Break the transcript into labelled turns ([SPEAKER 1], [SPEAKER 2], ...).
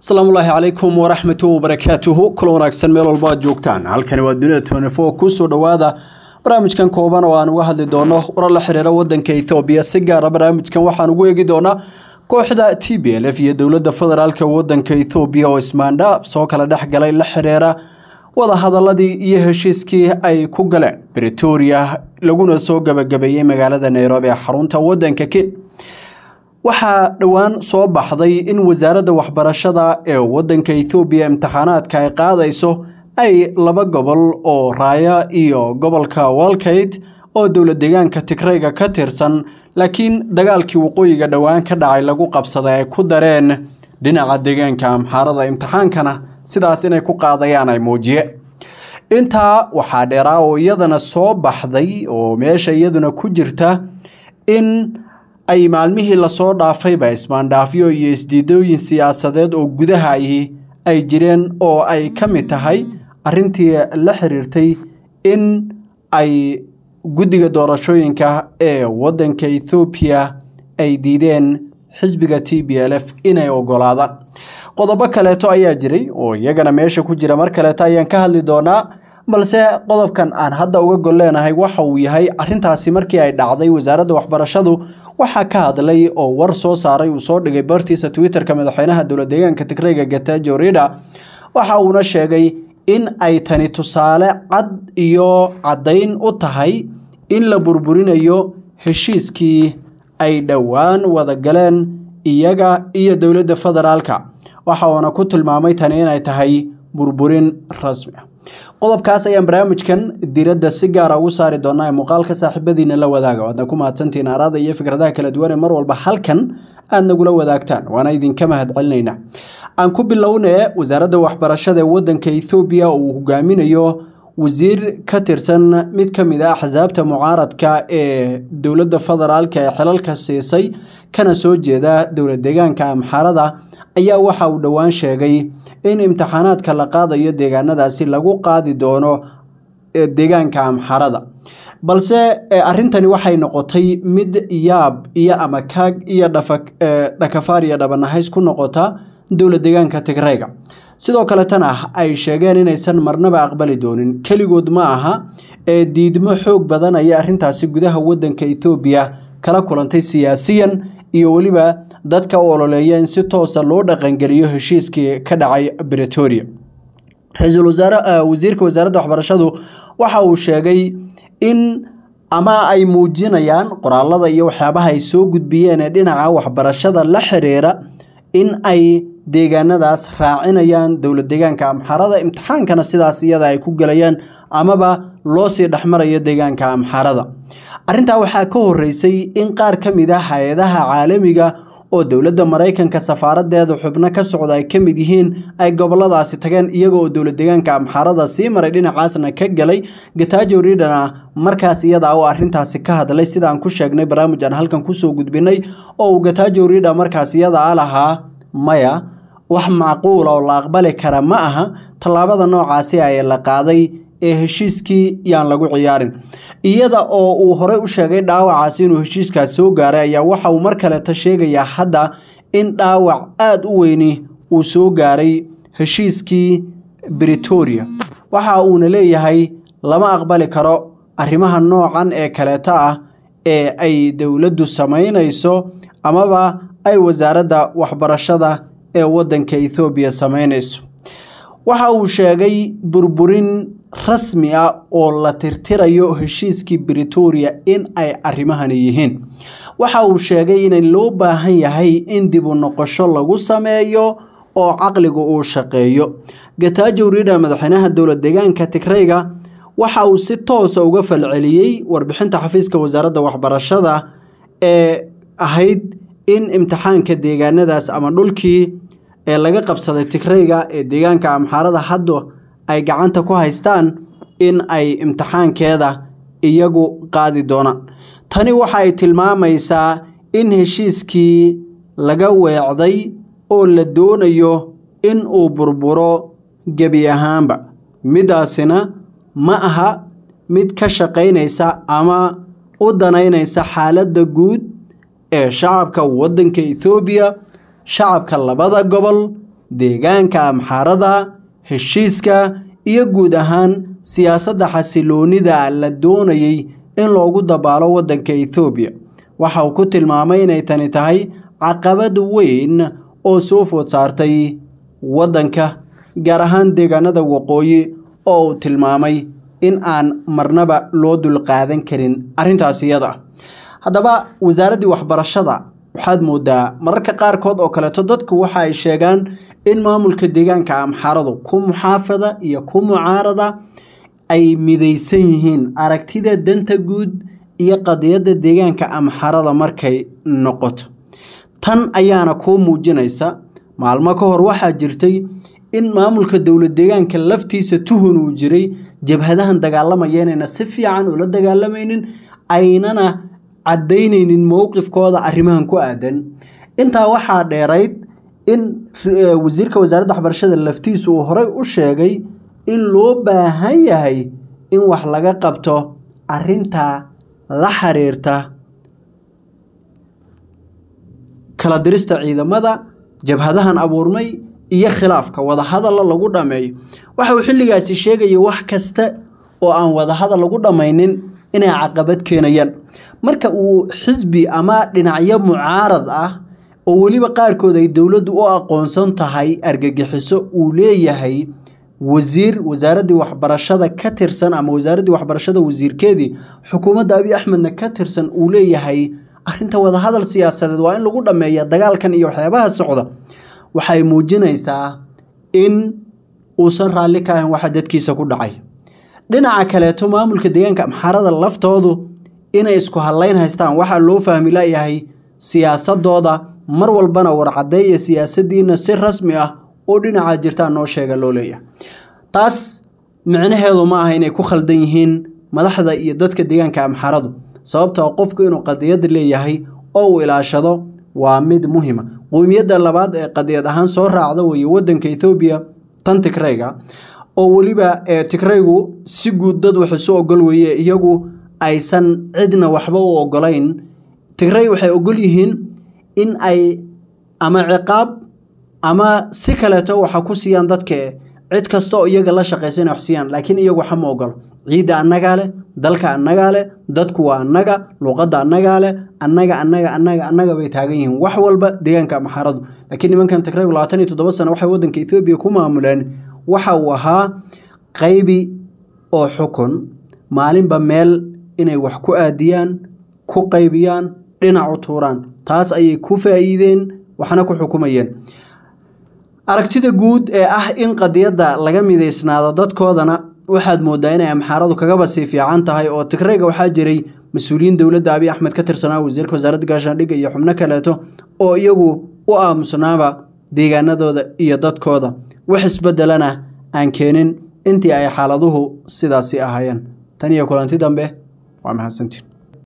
[SPEAKER 1] asalaamu ullaahi calaykum waraxmatu wabarakaatuhu kulan wanaagsan meel walba aad joogtaan halkani waa dunida tnfo kusoo dhowaada barnaamijkan kooban oo aan uga hadli doono warar la xiriira wadanka ethoobiya si gaara ah barnaamijkan waxaan ugu eegi doonaa kooxda t b l f iyo dowladda federaalka wadanka ethoobiya oo ismaandhaaf soo kala dhexgalay la xiriira wadahadaladii iyo heshiiskii ay ku galeen britoria laguna soo gabagabeeyey magaalada nairobi ee xarunta wadanka ken waxaa dhowaan soo baxday in wasaaradda waxbarashada ee waddanka ethoobiya imtixaanaadka ay qaadayso ay laba gobol oo raaya iyo gobolka walkayt oo dowlad deegaanka tigrayga ka tirsan laakiin dagaalkii waqooyiga dhowaan ka dhacay lagu qabsaday ay ku dareen dhinaca deegaanka amxaarada imtixaankana sidaas inay ku qaadayaan ay muujiye intaa waxaa dheeraa oo iyadana soo baxday oo meesha iyaduna ku jirta in ay maalmihii lasoo dhaafayba ismaandhaafyo iyo isdiidooyin siyaasadeed oo gudaha ahi ay jireen oo ay ka mid tahay arrintii la xiriirtay in ay guddiga doorashooyinka ee waddanka ethoobiya ay diideen xisbiga t b l f inay ogolaadaan qodobo kaleeto ayaa jiray oo iyagana meesha ku jira mar kaleeto ayaan ka hadli doonaa balse qodobkan aan hadda uga golleenahay waxa uu yahay arrintaasi markii ay dhacday wasaaradda waxbarashadu waxaa ka hadlay oo war soo saaray uu soo dhigay bartiisa twitterka madaxweynaha deegaanka tigreyga getajo rida waxa uuna sheegay in ay tani tusaale cad iyo caddayn u tahay in la burburinayo heshiiskii ay dhowaan wada galeen iyaga iyo dowladda federaalka waxa uuna ku tilmaamay tani inay tahay burburin rasmi ah qodobkaas ayaan barnaamijkan diradda si gaara ah ugu saari doonaa ee muuqaalka saaxiibadiina la wadaaga o aadna ku mahadsantihiin aaraada iyo fikradaha kala duwan ee mar walba halkan aad nagula wadaagtaan waana idinka mahad celinaynaa aan ku bilownee wasaaradda waxbarashada ee waddanka ethoobiya oo uu hogaaminayo wasiir ka tirsan mid ka mid ah axsaabta mucaaradka ee dowladda federaalka ee xilalka siisay kana soo jeeda dowlad deegaanka amxarada ayaa waxa uu dhowaan sheegay in imtixaanaadka la qaadayo deegaanadaasi lagu qaadi doono deegaanka amxarada balse arrintani waxay noqotay mid yaab iyo ama kaag iyo dhakafaar iyo dhabanahays ku noqota dowla deegaanka tigreega sidoo kale tan ah ay sheegeen inaysan marnaba aqbali doonin keligood ma aha ee diidmo xoog badanaya arrintaasi gudaha waddanka ethoobiya kala kulantay siyaasiyan iyo weliba dadka u ololeeya in si toosa loo dhaqangeliyo heshiiskii ka dhacay britoria ra-iisul wasaare ah, wasiirka wasaaradda waxbarashadu waxa uu sheegay in ama ay muujinayaan qoraalada iyo waxyaabaha ay soo gudbiyeen ee dhinaca waxbarashada la xiriira in ay deegaanadaas raacinayaan dowlad deegaanka amxarada imtixaankana sidaas iyada ay ku gelayaan amaba loo sii dhexmarayo deegaanka amxaarada arrintaa waxaa ka horreysay in qaar ka mid ah hay-adaha caalamiga oo dowladda maraykanka safaaradeeda xubno ka socda ay ka mid yihiin ay goboladaasi tageen iyaga oo dowlad deegaanka amxaarada sii maray dhinacaasna ka galay gataajo riidhana markaas iyada u arrintaasi ka hadlay sidaan ku sheegnay barnaamij aan halkan kusoo gudbinay oo uu gataajo riidha markaas iyada a lahaa maya wax macquula oo la aqbali kara ma aha tallaabada noocaasi ayaa ah la qaaday ee heshiiskii yaan lagu ciyaarin iyada oo uu horey u sheegay dhaawacaasi inuu heshiiskaas soo gaaray ayaa waxa uu mar kaleta sheegayaa hadda in dhaawac aad u weyni uu soo gaaray heshiiskii britoria waxa uuna leeyahay lama aqbali karo arrimaha noocan ee kaleeta ah ee ay dowladdu samaynayso amaba ay wasaaradda waxbarashada ee waddanka ethoobiya samaynayso waxa uu sheegay burburin rasmi ah oo la tirtirayo heshiiskii britoria in ay arrimahani yihiin waxa uu sheegay inay loo baahan yahay in dibu noqosho lagu sameeyo oo caqliga uu shaqeeyo gataajo riidha madaxweynaha dowlad deegaanka tigreyga waxa uu si toosa ah uga falceliyey warbixinta xafiiska wasaaradda waxbarashada ee ahayd in imtixaanka deegaanadaas ama dhulkii ee laga qabsaday tigreyga ee deegaanka amxaarada hadda ay gacanta ku haystaan in ay imtixaankeeda iyagu qaadi doonaan tani waxa ay tilmaamaysaa in heshiiskii laga weecday oo la doonayo in uu burburo gebi ahaanba midaasina ma aha mid ka shaqaynaysa ama u danaynaysa xaaladda guud ee shacabka waddanka ethoobiya shacabka labada gobol deegaanka amxaarada heshiiska iyo guud ahaan siyaasadda xasiloonida la doonayay in loogu dabaalo waddanka ethoobiya waxa uu ku tilmaamay inay tani tahay caqabad weyn oo soo food saartay waddanka gaar ahaan deegaanada waqooyi oo uu tilmaamay in aan marnaba loo dulqaadan karin arrintaas iyada haddaba wasaaraddii waxbarashada waxaad mooddaa mararka qaarkood oo kaleeto dadku waxa ay sheegaan in maamulka deegaanka amxaradu ku muxaafada iyo ku mucaarada ay midaysan yihiin aragtida danta guud iyo qadiyadda deegaanka amxarada markay noqoto tan ayaana kuu muujinaysa maalmo ka hor waxaa jirtay in maamulka dowlad deegaanka laftiisa tuhun uu jiray jabhadahan dagaalamaya inayna si fiican ula dagaalamaynin aynana caddaynaynin mowqifkooda arrimahan ku aadan intaa waxaa dheerayd in eh, wasiirka wasaaradda waxbarashada laftiisu uu horey u sheegay in loo baahan yahay in wax laga qabto arinta la xiriirta kala dirista ciidamada jabhadahan abuurmay iyo khilaafka wadahadalla lagu dhammeeyo waxa uu xilligaasi sheegayay wax kasta oo aan wadahadal lagu dhammaynin inay caqabad keenayaan marka uu xisbi ama dhinacyo mucaarad ah oo weliba qaarkood ay dowladdu u aqoonsan tahay argagixiso uu leeyahay wasiir wasaaraddii waxbarashada ka tirsan ama wasaaraddii waxbarashada wasiirkeedii xukuumadda abi axmedna ka tirsan uu leeyahay arrinta wadahadal siyaasadeed waa in lagu dhammeeya dagaalkan iyo waxyaabaha socda waxay muujinaysaa in uusan raalli ka ahan waxa dadkiisa ku dhacay dhinaca kaleeto maamulka deegaanka amxaarada laftoodu inay isku hadlayn haystaan waxaa loo fahmi layahay siyaasadooda mar walbana warcadeeya siyaasadiina si rasmi ah oo dhinaca jirtaa noo sheega loo leeyahay taas micnaheedu ma aha inay ku khaldan yihiin madaxda iyo dadka deegaanka amxaradu sababtoo qofku inuu qadiyad leeyahay oo uu ilaashado waa mid muhima qowmiyadda labaad ee qadiyad ahaan soo raacda weeye wadanka ethoobiya tan tigrayga oo weliba ee tigraygu si guud dad wax isu ogol weeye iyagu aysan cidna waxba u ogolayn tigray waxay ogol yihiin in ay ama ciqaab ama si kaleeto waxa ku siiyaan dadka cid kasta oo iyaga la shaqaysa inay wax siiyaan laakiin iyagu waxama ogolo ciidda annagaa leh dalka annagaa leh dadku waa annaga luuqadda annagaa leh annaga annaga annaga annaga bay taagan yihiin wax walba deegaanka maxaradu laakiin nimankan tigraygu labaatan iyo toddoba sana waxay waddanka ethoobiya ku maamuleen waxa uu ahaa qaybi oo xukun maalinba meel inay wax ku aadiyaan ku qaybiyaan dhinacu tuuraan taas ayay ku faa'iideen waxna ku xukumayeen aragtida guud ee ah in qadiyadda laga midaysnaado dadkoodana waxaad mooddaa ay amxaaradu kagaba sii fiican tahay oo tigreyga waxaa jiray mas-uuliyiin dowladda abiy axmed ka tirsanaa wasiirka wasaaradda gaashaandhigga iyo xubno kaleeto oo iyagu u aamusnaaba deegaanadooda iyo dadkooda wax isbeddelana aan keenin intii ay xaaladuhu sidaasi ahaayeen tan iyo kulanti dambe waa mahadsantiin